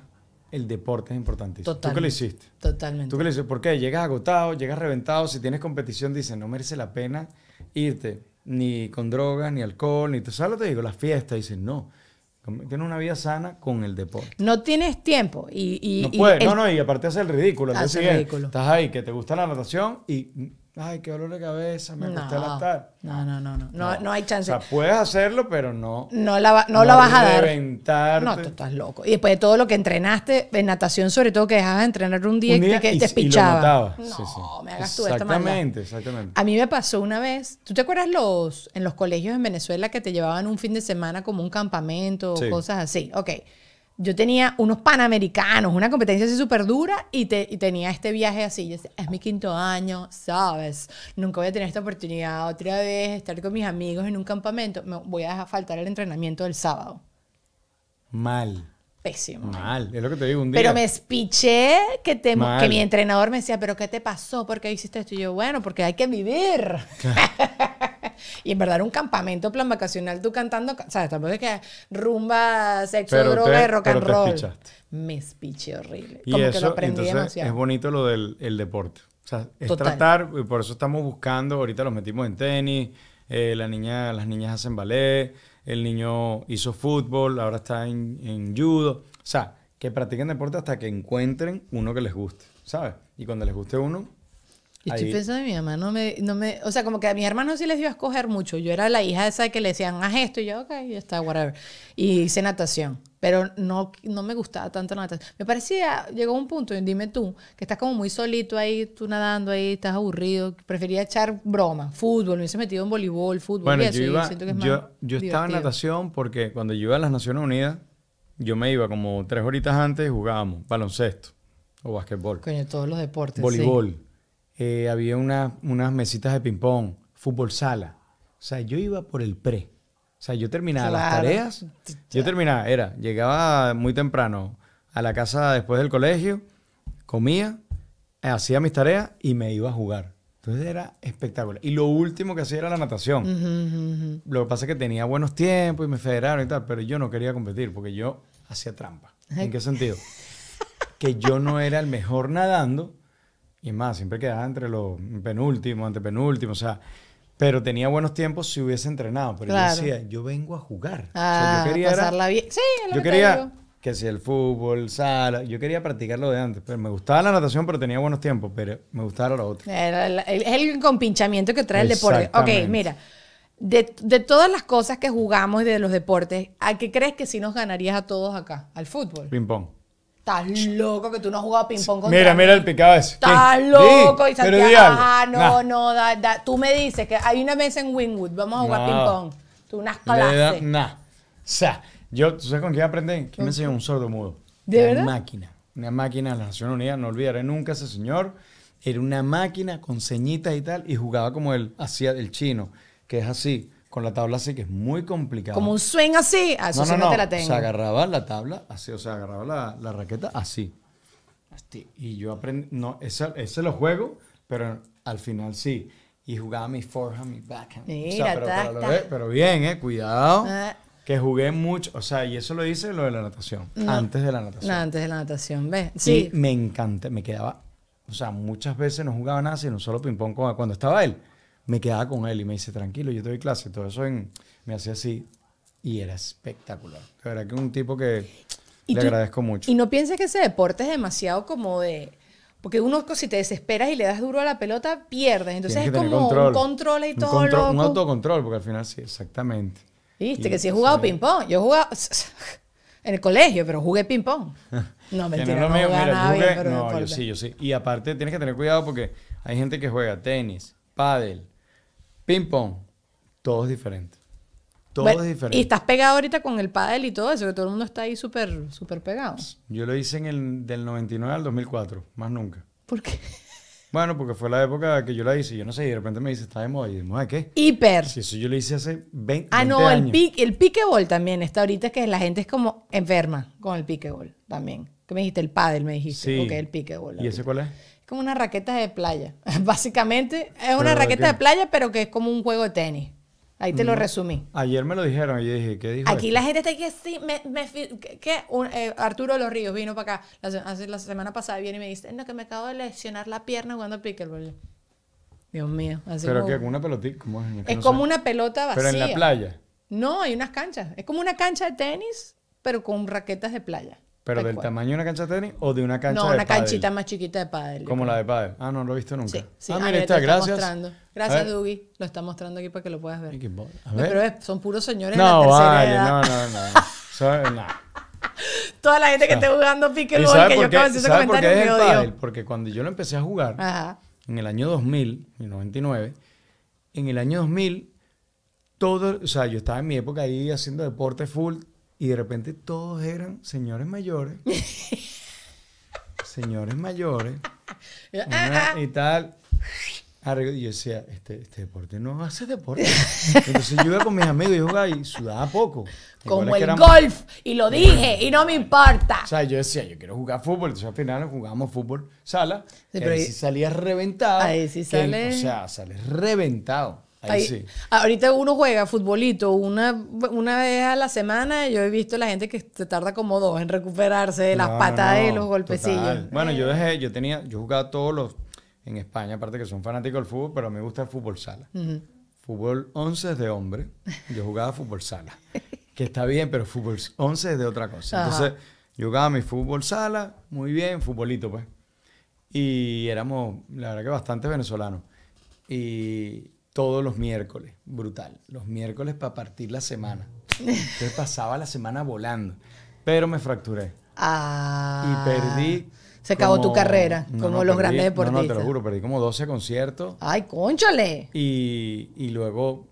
el deporte es importantísimo. ¿Tú qué le hiciste? Totalmente. ¿Tú qué le hiciste? ¿Por qué? Llegas agotado, llegas reventado, si tienes competición dices, no merece la pena irte ni con drogas, ni alcohol, ni te sabes lo que te digo, las fiestas, dicen, no. Tienes una vida sana con el deporte. No tienes tiempo. Y, no puedes, no, no, y aparte hace el ridículo. Hace el ridículo. Estás ahí, que te gusta la natación y ay, qué dolor de cabeza, me no, el No, no, no, no, no, hay chance. O sea, puedes hacerlo, pero no. No la, no, la vas a dar. No, tú estás loco. Y después de todo lo que entrenaste en natación, sobre todo que dejabas de entrenar un día, y, te pichaba. no, me hagas tú Exactamente, exactamente. A mí me pasó una vez, ¿tú te acuerdas los en los colegios en Venezuela que te llevaban un fin de semana como un campamento o cosas así? okay. Ok yo tenía unos panamericanos, una competencia así súper dura y, te, tenía este viaje así. Yo decía, es mi quinto año, ¿sabes? Nunca voy a tener esta oportunidad otra vez, estar con mis amigos en un campamento. Me voy a dejar faltar el entrenamiento del sábado. Mal. Pésimo. Mal, es lo que te digo un día. Pero me espiché que, te, que mi entrenador me decía, ¿pero qué te pasó? ¿Por qué hiciste esto? Y yo, bueno, porque hay que vivir. Y en verdad era un campamento, plan vacacional, tú cantando, o sea, tampoco es que rumba, sexo, droga rock and roll. Me espiché horrible. Y Como eso, que lo aprendí entonces, Es bonito lo del deporte. O sea, es tratar, y por eso estamos buscando, ahorita los metimos en tenis, eh, la niña, las niñas hacen ballet, el niño hizo fútbol, ahora está en, en judo. O sea, que practiquen deporte hasta que encuentren uno que les guste, ¿sabes? Y cuando les guste uno, yo estoy pensando en mi mamá, no me, no me, o sea, como que a mis hermanos sí les dio a escoger mucho. Yo era la hija esa que le decían, haz esto, y yo, ok, ya está, whatever. Y hice natación, pero no, no me gustaba tanto la natación. Me parecía, llegó un punto, dime tú, que estás como muy solito ahí, tú nadando ahí, estás aburrido, prefería echar broma, fútbol, me hubiese metido en voleibol, fútbol, bueno, yo, siento que es yo, yo estaba en natación porque cuando yo iba a las Naciones Unidas, yo me iba como tres horitas antes y jugábamos baloncesto o básquetbol. Coño, todos los deportes. Voleibol. Eh, había unas mesitas de ping-pong, fútbol sala. O sea, yo iba por el pre. O sea, yo terminaba las tareas. Yo terminaba, era, llegaba muy temprano a la casa después del colegio, comía, hacía mis tareas y me iba a jugar. Entonces era espectacular. Y lo último que hacía era la natación. Lo que pasa es que tenía buenos tiempos y me federaron y tal, pero yo no quería competir porque yo hacía trampa. ¿En qué sentido? que yo no era el mejor nadando, y más, siempre quedaba entre los penúltimos, antepenúltimos, o sea, pero tenía buenos tiempos si hubiese entrenado. Pero yo decía, yo vengo a jugar. Ah, yo quería pasarla bien. Sí, yo que quería que si el fútbol, sala, yo quería practicar lo de antes. Pero me gustaba la natación, pero tenía buenos tiempos, pero me gustaba lo otro. Es el, compinchamiento que trae el deporte. Ok, mira. De, de, todas las cosas que jugamos y de los deportes, ¿a qué crees que si nos ganarías a todos acá? Al fútbol. Ping pong. Estás loco que tú no has jugado ping-pong con Mira, mira el picado ese. Estás loco. y Santiago, ah, no, no, Tú me dices que hay una mesa en winwood vamos a jugar ping-pong. Tú unas clases. Nah. O sea, yo, ¿tú sabes con quién aprendí? ¿Quién me enseñó un sordo mudo? ¿De una verdad? Una máquina. Una máquina de las Naciones Unidas. No olvidaré nunca a ese señor. Era una máquina con ceñitas y tal y jugaba como él hacía el chino, que es así con la tabla así, que es muy complicado. Como un swing así, ah, eso no, no, te la tengo. O sea, agarraba la tabla así, o sea, agarraba la, raqueta así. Y yo aprendí, no, ese, lo juego, pero al final sí. Y jugaba mi forehand, mi backhand. Mira, o pero, bien, eh, cuidado. Ah. Que jugué mucho, o sea, y eso lo dice lo de la natación, antes de la natación. antes de la natación, ve. Sí. me encanté, me quedaba, o sea, muchas veces no jugaba nada sino solo ping-pong cuando estaba él me quedaba con él y me dice, tranquilo, yo te doy clase. Todo eso en, me hacía así y era espectacular. la verdad que un tipo que le agradezco mucho. Y no pienses que ese deporte es demasiado como de... Porque uno, si te desesperas y le das duro a la pelota, pierdes. Entonces es como control, un control y todo un, un autocontrol, porque al final sí, exactamente. Viste, que si he jugado ping-pong. Yo he en el colegio, pero jugué ping-pong. No, mentira, no, no, mira, jugué, no, yo sí, yo sí. Y aparte tienes que tener cuidado porque hay gente que juega tenis, pádel, Ping pong. Todos diferentes. Todos diferentes. Y estás pegado ahorita con el pádel y todo eso, que todo el mundo está ahí súper, súper pegado. Yo lo hice en el del 99 al 2004, más nunca. ¿Por qué? Bueno, porque fue la época que yo la hice. Yo no sé, y de repente me dice, está de moda. Y de moda, ¿qué? Hiper. Si eso yo lo hice hace 20 Ah, no, el, Pique, el piquebol también está ahorita, que la gente es como enferma con el piquebol también. ¿Qué me dijiste? El pádel, me dijiste. Sí. es el piquebol. ¿Y ese cuál es? como una raqueta de playa. Básicamente es una raqueta de playa, pero que es como un juego de tenis. Ahí te lo mm. resumí. Ayer me lo dijeron y yo dije, ¿qué dijo? Aquí este? la gente está que sí, eh, Arturo los Ríos vino para acá la, la semana pasada viene y me dice, no, que me acabo de lesionar la pierna jugando pickleball. Dios mío. pero qué? que una pelotita, es? es como una pelota vacía. Pero en la playa. No, hay unas canchas. Es como una cancha de tenis, pero con raquetas de playa. ¿Pero del tamaño de una cancha de tenis o de una cancha no, de No, una canchita más chiquita de pádel. Como la de pádel. Ah, no lo he visto nunca. Sí, sí. Ah, mira, está, gracias. Gracias, Dugi. Lo está mostrando aquí para que lo puedas ver. pero es, son puros señores no, de la tercera edad. No, no, no. no. Toda la gente que esté jugando pickleball, que yo acabo de hacer ese comentario, me Pádel? Porque cuando yo lo empecé a jugar, en el año 2000, en 99, en el año 2000, todo, o sea, yo estaba en mi época ahí haciendo deporte full, y de repente todos eran señores mayores. señores mayores. Ah, ah. y tal. Y yo decía, este, este deporte no hace deporte. Entonces yo iba con mis amigos y jugaba y sudaba poco. Como el golf, y lo dije, y no me importa. O sea, yo decía, yo quiero jugar fútbol. Entonces al final jugábamos fútbol sala. y pero sí salías reventado. Ahí sí sale. o sea, sales reventado. Ahorita uno juega futbolito una, una vez a la semana. Yo he visto la gente que se tarda como dos en recuperarse de las patadas patas de los golpecillos. Bueno, yo dejé, yo tenía, yo jugaba todos los en España, aparte que son fanáticos del fútbol, pero a mí me gusta el fútbol sala. Fútbol 11 de hombre. Yo jugaba fútbol sala, que está bien, pero fútbol 11 es de otra cosa. Entonces, yo jugaba mi fútbol sala, muy bien, futbolito pues. Y éramos, la verdad que bastante venezolanos. Y todos los miércoles, brutal. Los miércoles para partir la semana. Entonces pasaba la semana volando, pero me fracturé. Ah. Y perdí. Se acabó tu carrera, como los grandes deportistas. No, te lo juro, perdí como 12 conciertos. ¡Ay, cónchale! Y, y luego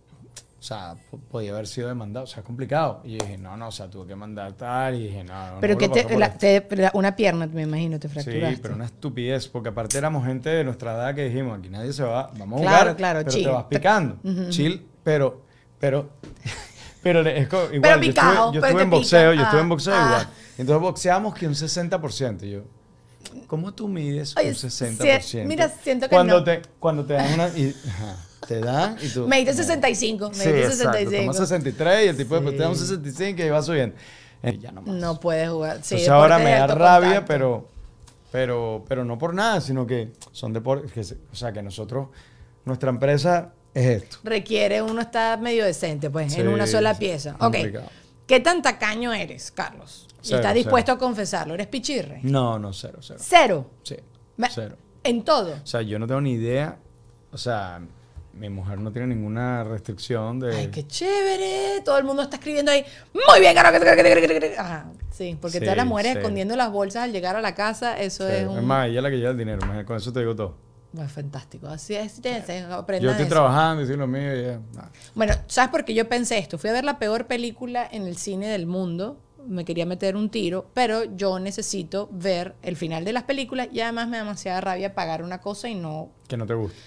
o sea, podía haber sido demandado, o sea, es complicado. Y yo dije, no, no, o sea, tuve que mandar tal, y dije, no, no. Pero que te, una pierna, me imagino, te fracturaste. Sí, pero una estupidez, porque aparte éramos gente de nuestra edad que dijimos, aquí nadie se va, vamos a jugar, claro, claro, chill. te vas picando. Chill, pero, pero, pero es igual, picado, yo estuve, en boxeo, yo estuve en ah. boxeo igual. Ah. Entonces boxeamos que un 60%, y yo, ¿cómo tú mides un 60%? mira, siento que cuando Te, cuando te dan una... Te da y tú. Me diste 65. Me 65. 63 y el tipo después te da un 65 y va subiendo. Y eh, ya no, más. no puedes jugar. Sí, Entonces ahora me da rabia, pero, pero, pero no por nada, sino que son deportes. o sea, que nosotros, nuestra empresa es esto. Requiere uno estar medio decente, pues, en una sola pieza. Ok. ¿Qué tan tacaño eres, Carlos? Si ¿Estás dispuesto a confesarlo? ¿Eres pichirre? No, no, cero, cero. ¿Cero? Sí, cero. ¿En todo? O sea, yo no tengo ni idea. O sea, mi mujer no tiene ninguna restricción de... ¡Ay, qué chévere! Todo el mundo está escribiendo ahí, ¡muy bien, caro! Ajá, sí, porque sí, todas las escondiendo las bolsas al llegar a la casa, eso es Es más, ella es la que lleva el dinero, con eso te digo todo. fantástico. Así es, Yo estoy trabajando y lo mío. Bueno, ¿sabes por qué yo pensé esto? Fui a ver la peor película en el cine del mundo. Me quería meter un tiro, pero yo necesito ver el final de las películas y además me da demasiada rabia pagar una cosa y no. Que no te guste.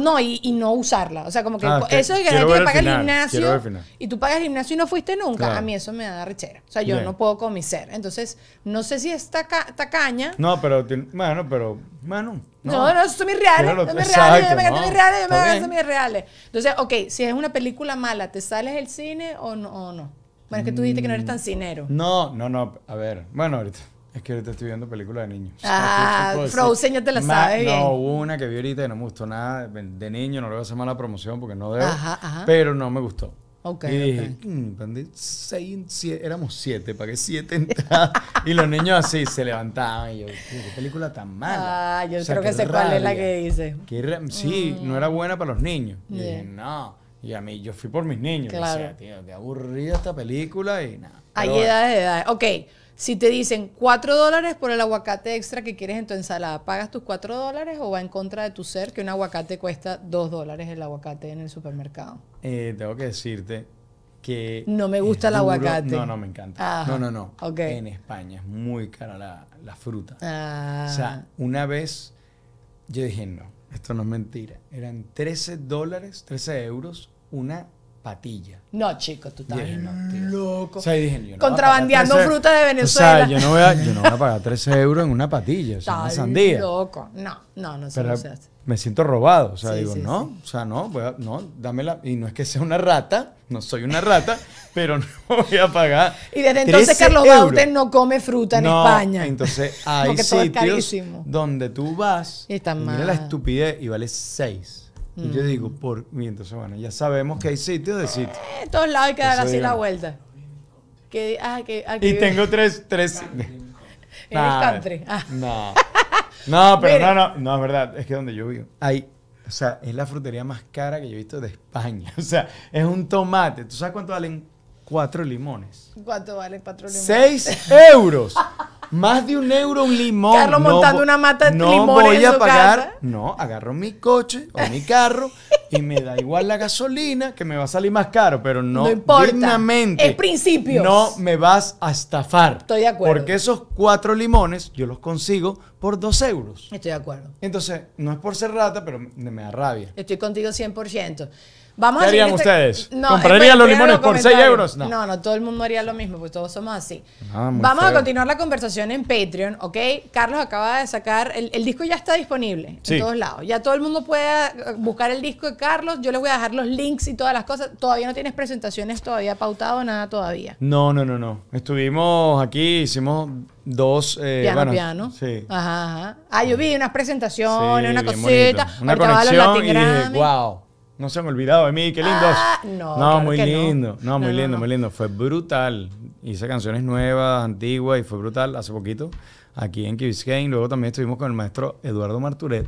No, y, no usarla. O sea, como que ah, eso de que la paga el, gimnasio y tú pagas el gimnasio y no fuiste nunca, a mí eso me da rechera. O sea, yo no puedo con mi ser. Entonces, no sé si es taca, tacaña. No, pero, bueno, pero, bueno. No, no, no son mis reales. Son mis reales, yo me mis reales, yo mis reales. Entonces, ok, si es una película mala, ¿te sales del cine o no? O no? Bueno, es que tú dijiste que no eres tan cinero. No, no, no. A ver, bueno, ahorita. Es que ahorita estoy viendo películas de niños. Ah, Frozen ya te la sabe bien. No, una que vi ahorita y no me gustó nada. De niño no le voy a hacer mala promoción porque no debo. Ajá, Pero no me gustó. Okay, y dije, okay. mmm, seis, siete, éramos siete, siete entradas. y los niños así se levantaban. Y yo, qué película tan mala. Ah, yo creo que sé cuál es la que dice. sí, mm. no era buena para los niños. Y dije, no. Y a mí, yo fui por mis niños. Claro. Y decía, tío, qué aburrida esta película y nada. Hay edades, edades. Ok. Si te dicen 4 dólares por el aguacate extra que quieres en tu ensalada, ¿pagas tus 4 dólares o va en contra de tu ser que un aguacate cuesta 2 dólares el aguacate en el supermercado? Eh, tengo que decirte que... No me gusta el aguacate. No, no, me encanta. Ah, no, no, no. En España es muy cara la, fruta. Ah. O sea, una vez yo dije, no, esto no es mentira. Eran 13 dólares, 13 euros, una Patilla. No, chico, tú también no, loco. Contrabandeando fruta de Venezuela. O sea, yo no voy a, yo no voy a pagar 13 euros en una patilla, una sandía. loco. No, no, no Pero Me siento robado, o sea, digo, no, o sea, no, voy a, no, dámela. Y no es que sea una rata, no soy una rata, pero no voy a pagar. Y desde entonces Carlos Bauten no come fruta en no, España. Entonces hay sitios donde tú vas, y, mira la estupidez y vale 6. Y yo mm. digo, por entonces, bueno, ya sabemos que hay sitios de sitios. En eh, todos lados hay que dar así la vuelta. Ah, ah, y tengo tres. tres en el country. Ah. No. No, pero no, no, no, es verdad. Es que donde yo vivo, o sea, es la frutería más cara que yo he visto de España. O sea, es un tomate. ¿Tú sabes cuánto valen cuatro limones? ¿Cuánto valen cuatro limones? Seis euros. Más de un euro un limón. Carlos no montando una mata de no voy a pagar. No, agarro mi coche o mi carro y me da igual la gasolina, que me va a salir más caro, pero no, no dignamente. Es principio. No me vas a estafar. Estoy de acuerdo. Porque esos cuatro limones yo los consigo por dos euros. Estoy de acuerdo. Entonces, no es por ser rata, pero me da rabia. Estoy contigo 100%. Vamos ¿Qué harían este ustedes? Eh, ¿Comprarían los limones por 6 euros? No. no. todo el mundo haría lo mismo, pues todos somos así. Ah, Vamos a continuar la conversación en Patreon, ¿ok? Carlos acaba de sacar, el, disco ya está disponible en todos lados. Ya todo el mundo puede eh, buscar el disco de Carlos, yo les voy a dejar los links y todas las cosas. Todavía no tienes presentaciones todavía pautado, nada todavía. No, no, no, no. Estuvimos aquí, hicimos dos eh, piano piano sí ajá, ah yo vi unas presentaciones una cosita una conexión y dije, wow no se han olvidado de mí, qué lindos. Ah, no, muy lindo. no, muy lindo. muy lindo, Fue brutal. Hice canciones nuevas, antiguas, y fue brutal hace poquito aquí en Key Biscayne. Luego también estuvimos con el maestro Eduardo Marturet.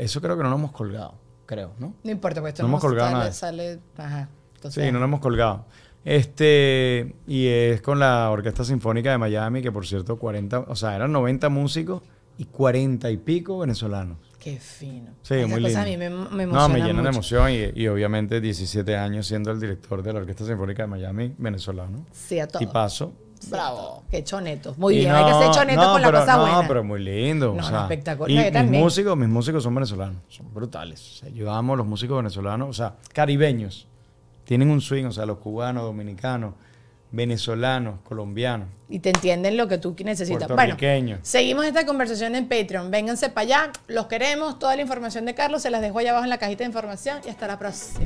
Eso creo que no lo hemos colgado, creo, ¿no? No importa, pues no hemos colgado sale, ajá, sí, no lo hemos colgado. Este, y es con la Orquesta Sinfónica de Miami, que por cierto, 40, o sea, eran 90 músicos y 40 y pico venezolanos. Qué fino. Sí, Esa muy cosa lindo. a mí me, me No, me llena de emoción y, obviamente 17 años siendo el director de la Orquesta Sinfónica de Miami, venezolano. Sí, a todos. Y paso. Bravo, qué choneto. Muy bien, hay que ser choneto con la cosa buena. No, pero muy lindo. No, espectacular. Y mis músicos, mis músicos son venezolanos, son brutales. Yo amo sea, los músicos venezolanos, o sea, caribeños. Tienen un swing, o sea, los cubanos, dominicanos venezolanos, colombianos. Y te entienden lo que tú necesitas. Bueno, seguimos esta conversación en Patreon. Vénganse para allá, los queremos. Toda la información de Carlos se las dejo allá abajo en la cajita de información y hasta la próxima.